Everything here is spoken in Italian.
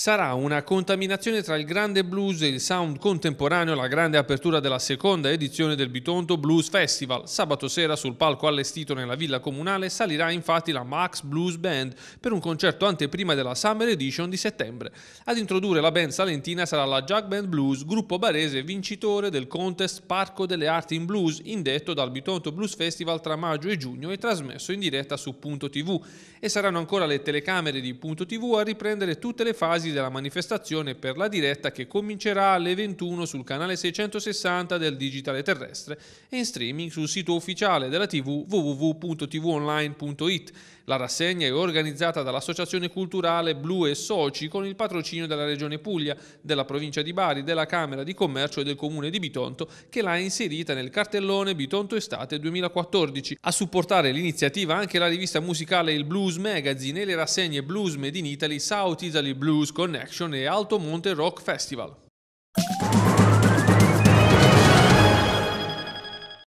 sarà una contaminazione tra il grande blues e il sound contemporaneo alla grande apertura della seconda edizione del Bitonto Blues Festival. Sabato sera sul palco allestito nella villa comunale salirà infatti la Max Blues Band per un concerto anteprima della Summer Edition di settembre. Ad introdurre la band salentina sarà la Jug Band Blues, gruppo barese vincitore del contest Parco delle Arti in Blues indetto dal Bitonto Blues Festival tra maggio e giugno e trasmesso in diretta su Punto TV e saranno ancora le telecamere di Punto TV a riprendere tutte le fasi fasi della manifestazione per la diretta che comincerà alle 21 sul canale 660 del Digitale Terrestre e in streaming sul sito ufficiale della TV www.tvonline.it. La rassegna è organizzata dall'Associazione Culturale Blu e Soci con il patrocinio della Regione Puglia, della Provincia di Bari, della Camera di Commercio e del Comune di Bitonto che l'ha inserita nel cartellone Bitonto Estate 2014. A supportare l'iniziativa anche la rivista musicale Il Blues Magazine e le rassegne Blues Made in Italy South Italy Blues Connection e Alto Monte Rock Festival.